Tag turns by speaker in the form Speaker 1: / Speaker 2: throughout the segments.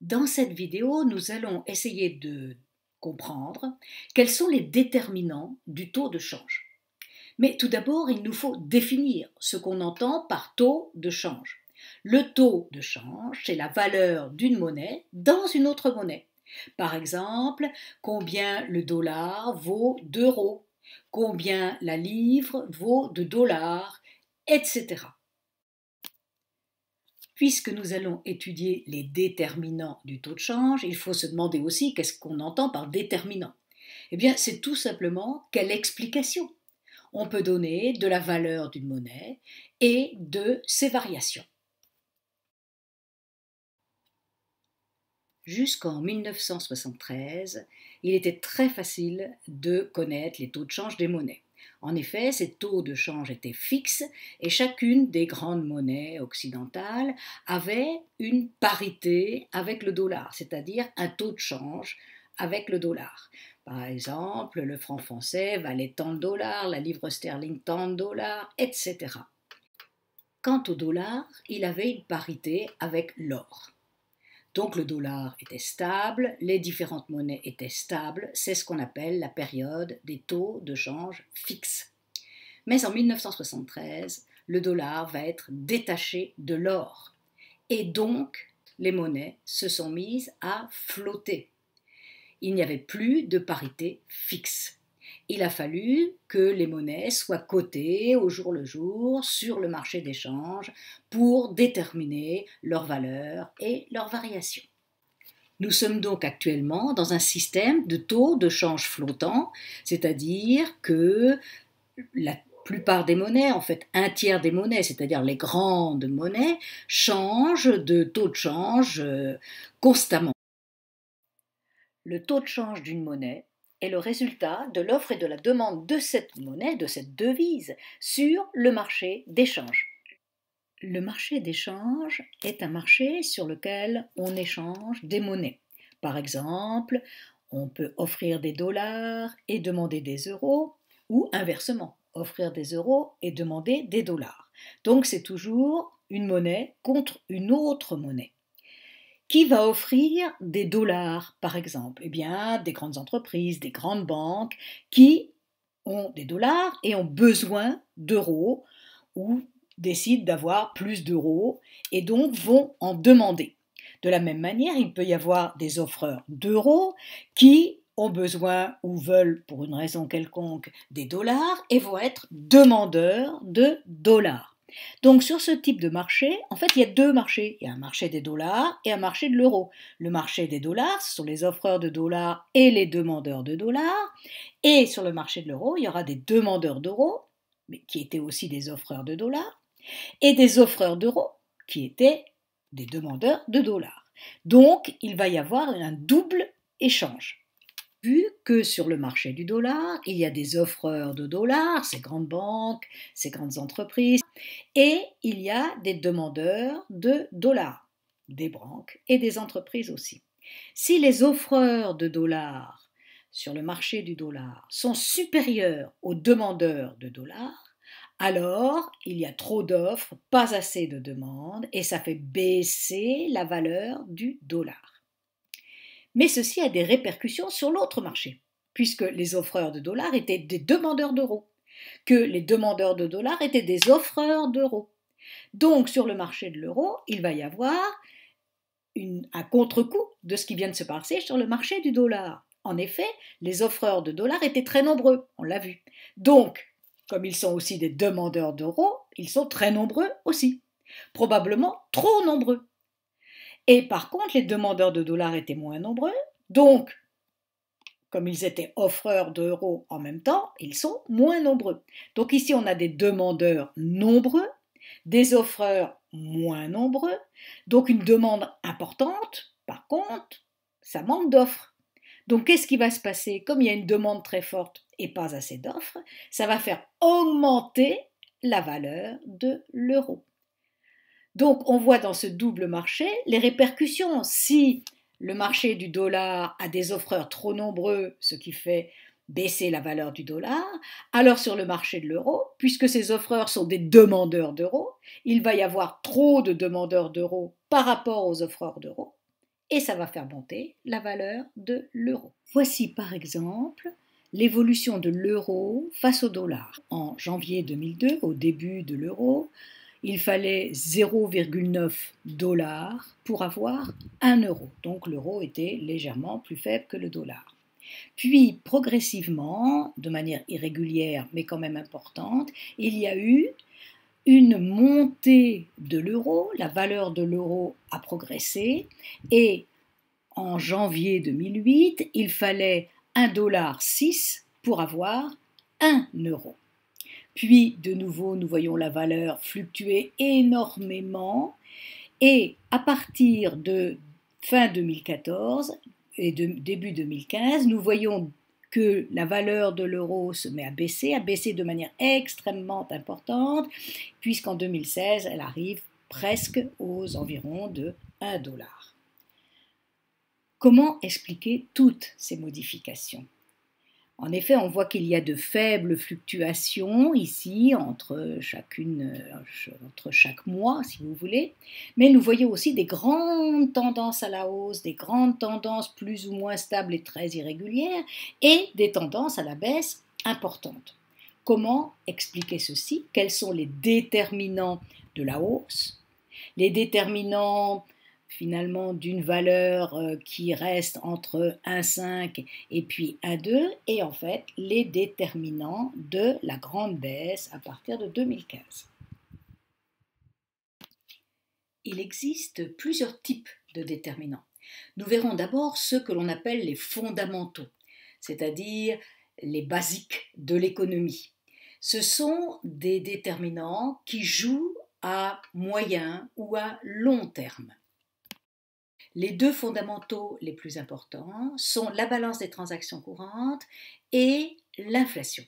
Speaker 1: Dans cette vidéo, nous allons essayer de comprendre quels sont les déterminants du taux de change. Mais tout d'abord, il nous faut définir ce qu'on entend par taux de change. Le taux de change, c'est la valeur d'une monnaie dans une autre monnaie. Par exemple, combien le dollar vaut d'euros, combien la livre vaut de dollars, etc. Puisque nous allons étudier les déterminants du taux de change, il faut se demander aussi qu'est-ce qu'on entend par déterminant. Eh bien, c'est tout simplement quelle explication on peut donner de la valeur d'une monnaie et de ses variations. Jusqu'en 1973, il était très facile de connaître les taux de change des monnaies. En effet, ces taux de change étaient fixes et chacune des grandes monnaies occidentales avait une parité avec le dollar, c'est-à-dire un taux de change avec le dollar. Par exemple, le franc français valait tant de dollars, la livre sterling tant de dollars, etc. Quant au dollar, il avait une parité avec l'or. Donc le dollar était stable, les différentes monnaies étaient stables, c'est ce qu'on appelle la période des taux de change fixes. Mais en 1973, le dollar va être détaché de l'or. Et donc, les monnaies se sont mises à flotter il n'y avait plus de parité fixe. Il a fallu que les monnaies soient cotées au jour le jour sur le marché d'échange pour déterminer leur valeur et leur variation. Nous sommes donc actuellement dans un système de taux de change flottant, c'est-à-dire que la plupart des monnaies, en fait un tiers des monnaies, c'est-à-dire les grandes monnaies, changent de taux de change euh, constamment le taux de change d'une monnaie est le résultat de l'offre et de la demande de cette monnaie, de cette devise, sur le marché d'échange. Le marché d'échange est un marché sur lequel on échange des monnaies. Par exemple, on peut offrir des dollars et demander des euros, ou inversement, offrir des euros et demander des dollars. Donc c'est toujours une monnaie contre une autre monnaie. Qui va offrir des dollars, par exemple Eh bien, des grandes entreprises, des grandes banques qui ont des dollars et ont besoin d'euros ou décident d'avoir plus d'euros et donc vont en demander. De la même manière, il peut y avoir des offreurs d'euros qui ont besoin ou veulent, pour une raison quelconque, des dollars et vont être demandeurs de dollars. Donc sur ce type de marché, en fait, il y a deux marchés. Il y a un marché des dollars et un marché de l'euro. Le marché des dollars, ce sont les offreurs de dollars et les demandeurs de dollars. Et sur le marché de l'euro, il y aura des demandeurs d'euros, mais qui étaient aussi des offreurs de dollars, et des offreurs d'euros, qui étaient des demandeurs de dollars. Donc, il va y avoir un double échange vu que sur le marché du dollar, il y a des offreurs de dollars, ces grandes banques, ces grandes entreprises, et il y a des demandeurs de dollars, des banques et des entreprises aussi. Si les offreurs de dollars sur le marché du dollar sont supérieurs aux demandeurs de dollars, alors, il y a trop d'offres, pas assez de demandes, et ça fait baisser la valeur du dollar mais ceci a des répercussions sur l'autre marché, puisque les offreurs de dollars étaient des demandeurs d'euros, que les demandeurs de dollars étaient des offreurs d'euros. Donc sur le marché de l'euro, il va y avoir un contre-coup de ce qui vient de se passer sur le marché du dollar. En effet, les offreurs de dollars étaient très nombreux, on l'a vu. Donc, comme ils sont aussi des demandeurs d'euros, ils sont très nombreux aussi. Probablement trop nombreux. Et par contre, les demandeurs de dollars étaient moins nombreux. Donc, comme ils étaient offreurs d'euros en même temps, ils sont moins nombreux. Donc ici, on a des demandeurs nombreux, des offreurs moins nombreux, donc une demande importante. Par contre, ça manque d'offres. Donc qu'est-ce qui va se passer Comme il y a une demande très forte et pas assez d'offres, ça va faire augmenter la valeur de l'euro. Donc on voit dans ce double marché les répercussions. Si le marché du dollar a des offreurs trop nombreux, ce qui fait baisser la valeur du dollar, alors sur le marché de l'euro, puisque ces offreurs sont des demandeurs d'euros, il va y avoir trop de demandeurs d'euros par rapport aux offreurs d'euros, et ça va faire monter la valeur de l'euro. Voici par exemple l'évolution de l'euro face au dollar. En janvier 2002, au début de l'euro, il fallait 0,9 dollars pour avoir 1 euro. Donc l'euro était légèrement plus faible que le dollar. Puis progressivement, de manière irrégulière mais quand même importante, il y a eu une montée de l'euro, la valeur de l'euro a progressé et en janvier 2008, il fallait 1,6$ pour avoir 1 euro. Puis, de nouveau, nous voyons la valeur fluctuer énormément. Et à partir de fin 2014 et de début 2015, nous voyons que la valeur de l'euro se met à baisser, à baisser de manière extrêmement importante, puisqu'en 2016, elle arrive presque aux environs de 1 dollar. Comment expliquer toutes ces modifications en effet, on voit qu'il y a de faibles fluctuations ici entre, chacune, euh, entre chaque mois, si vous voulez, mais nous voyons aussi des grandes tendances à la hausse, des grandes tendances plus ou moins stables et très irrégulières, et des tendances à la baisse importantes. Comment expliquer ceci Quels sont les déterminants de la hausse Les déterminants finalement d'une valeur euh, qui reste entre 1,5 et puis 1,2 et en fait les déterminants de la grande baisse à partir de 2015. Il existe plusieurs types de déterminants. Nous verrons d'abord ceux que l'on appelle les fondamentaux, c'est-à-dire les basiques de l'économie. Ce sont des déterminants qui jouent à moyen ou à long terme. Les deux fondamentaux les plus importants sont la balance des transactions courantes et l'inflation.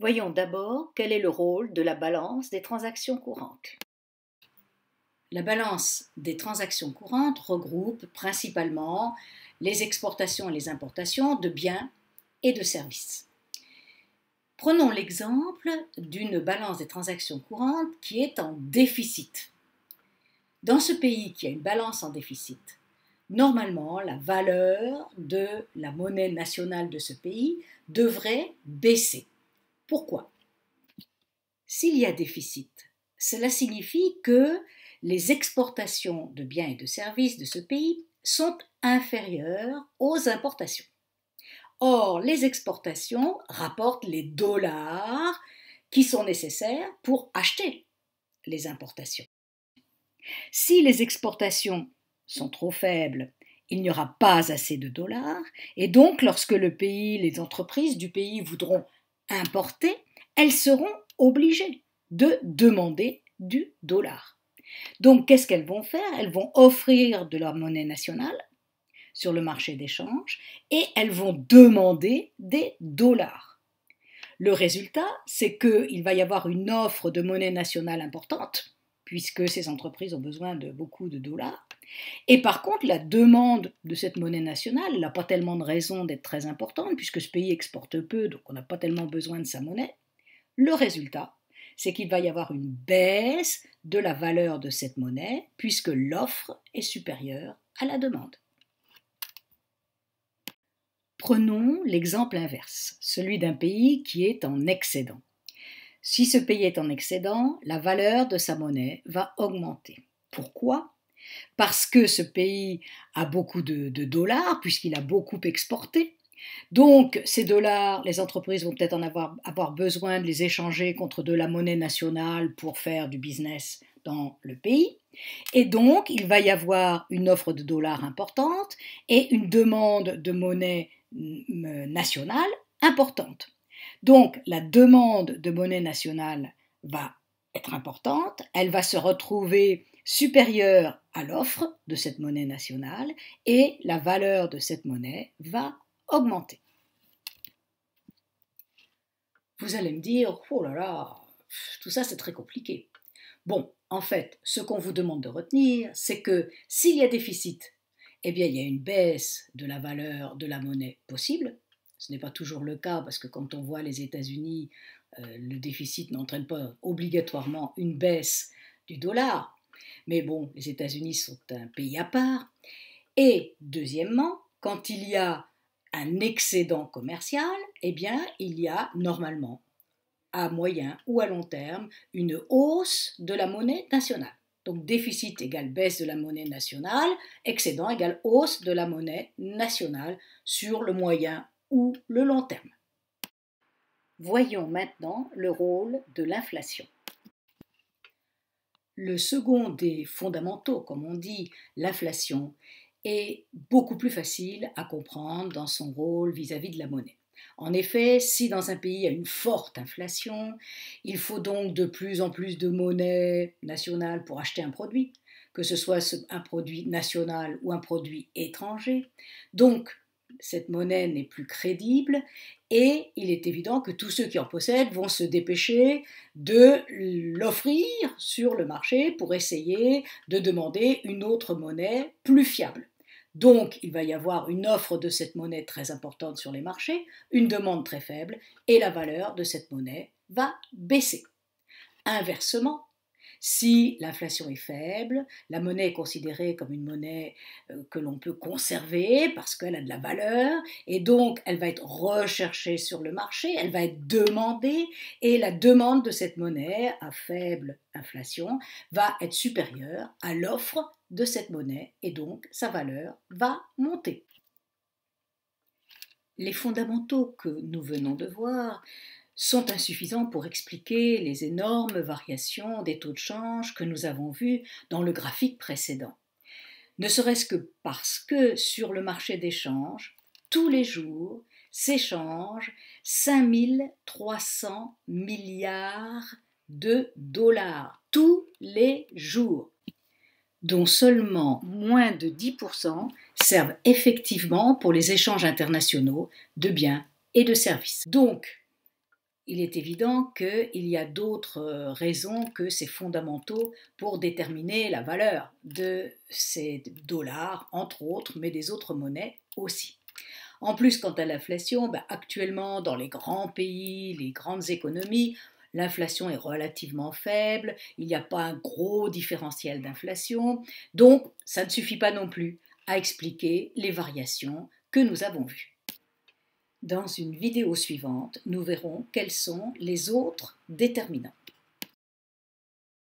Speaker 1: Voyons d'abord quel est le rôle de la balance des transactions courantes. La balance des transactions courantes regroupe principalement les exportations et les importations de biens et de services. Prenons l'exemple d'une balance des transactions courantes qui est en déficit. Dans ce pays qui a une balance en déficit, normalement, la valeur de la monnaie nationale de ce pays devrait baisser. Pourquoi S'il y a déficit, cela signifie que les exportations de biens et de services de ce pays sont inférieures aux importations. Or, les exportations rapportent les dollars qui sont nécessaires pour acheter les importations. Si les exportations sont trop faibles, il n'y aura pas assez de dollars, et donc lorsque le pays, les entreprises du pays voudront importer, elles seront obligées de demander du dollar. Donc qu'est-ce qu'elles vont faire Elles vont offrir de leur monnaie nationale sur le marché d'échange et elles vont demander des dollars. Le résultat, c'est qu'il va y avoir une offre de monnaie nationale importante, puisque ces entreprises ont besoin de beaucoup de dollars. Et par contre, la demande de cette monnaie nationale n'a pas tellement de raison d'être très importante, puisque ce pays exporte peu, donc on n'a pas tellement besoin de sa monnaie. Le résultat, c'est qu'il va y avoir une baisse de la valeur de cette monnaie, puisque l'offre est supérieure à la demande. Prenons l'exemple inverse, celui d'un pays qui est en excédent. Si ce pays est en excédent, la valeur de sa monnaie va augmenter. Pourquoi Parce que ce pays a beaucoup de, dollars, puisqu'il a beaucoup exporté. Donc, ces dollars, les entreprises vont peut-être en avoir besoin de les échanger contre de la monnaie nationale pour faire du business dans le pays. Et donc, il va y avoir une offre de dollars importante et une demande de monnaie nationale importante. Donc la demande de monnaie nationale va être importante, elle va se retrouver supérieure à l'offre de cette monnaie nationale et la valeur de cette monnaie va augmenter. Vous allez me dire, oh là là, tout ça c'est très compliqué. Bon, en fait, ce qu'on vous demande de retenir, c'est que s'il y a déficit, eh bien il y a une baisse de la valeur de la monnaie possible, ce n'est pas toujours le cas parce que quand on voit les États-Unis, euh, le déficit n'entraîne pas obligatoirement une baisse du dollar. Mais bon, les États-Unis sont un pays à part. Et deuxièmement, quand il y a un excédent commercial, eh bien, il y a normalement, à moyen ou à long terme, une hausse de la monnaie nationale. Donc déficit égale baisse de la monnaie nationale, excédent égale hausse de la monnaie nationale sur le moyen ou le long terme. Voyons maintenant le rôle de l'inflation. Le second des fondamentaux, comme on dit, l'inflation, est beaucoup plus facile à comprendre dans son rôle vis-à-vis de la monnaie. En effet, si dans un pays il y a une forte inflation, il faut donc de plus en plus de monnaie nationale pour acheter un produit, que ce soit un produit national ou un produit étranger. Donc, cette monnaie n'est plus crédible et il est évident que tous ceux qui en possèdent vont se dépêcher de l'offrir sur le marché pour essayer de demander une autre monnaie plus fiable. Donc il va y avoir une offre de cette monnaie très importante sur les marchés, une demande très faible et la valeur de cette monnaie va baisser. Inversement, si l'inflation est faible, la monnaie est considérée comme une monnaie euh, que l'on peut conserver parce qu'elle a de la valeur et donc elle va être recherchée sur le marché, elle va être demandée et la demande de cette monnaie à faible inflation va être supérieure à l'offre de cette monnaie et donc sa valeur va monter. Les fondamentaux que nous venons de voir sont insuffisants pour expliquer les énormes variations des taux de change que nous avons vues dans le graphique précédent. Ne serait-ce que parce que sur le marché des changes, tous les jours, s'échangent 5300 milliards de dollars, tous les jours, dont seulement moins de 10% servent effectivement pour les échanges internationaux de biens et de services. Donc, il est évident qu'il y a d'autres euh, raisons que ces fondamentaux pour déterminer la valeur de ces dollars, entre autres, mais des autres monnaies aussi. En plus, quant à l'inflation, bah, actuellement, dans les grands pays, les grandes économies, l'inflation est relativement faible, il n'y a pas un gros différentiel d'inflation, donc ça ne suffit pas non plus à expliquer les variations que nous avons vues. Dans une vidéo suivante, nous verrons quels sont les autres déterminants.